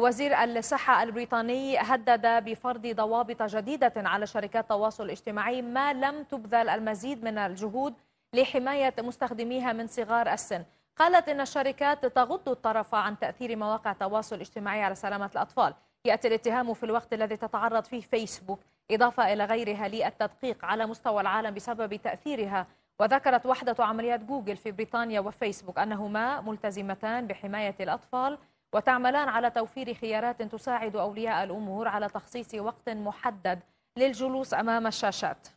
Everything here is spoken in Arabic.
وزير الصحة البريطاني هدد بفرض ضوابط جديدة على شركات التواصل الاجتماعي ما لم تبذل المزيد من الجهود لحماية مستخدميها من صغار السن قالت إن الشركات تغض الطرف عن تأثير مواقع التواصل الاجتماعي على سلامة الأطفال يأتي الاتهام في الوقت الذي تتعرض فيه فيسبوك إضافة إلى غيرها للتدقيق على مستوى العالم بسبب تأثيرها وذكرت وحدة عمليات جوجل في بريطانيا وفيسبوك أنهما ملتزمتان بحماية الأطفال وتعملان على توفير خيارات تساعد أولياء الأمور على تخصيص وقت محدد للجلوس أمام الشاشات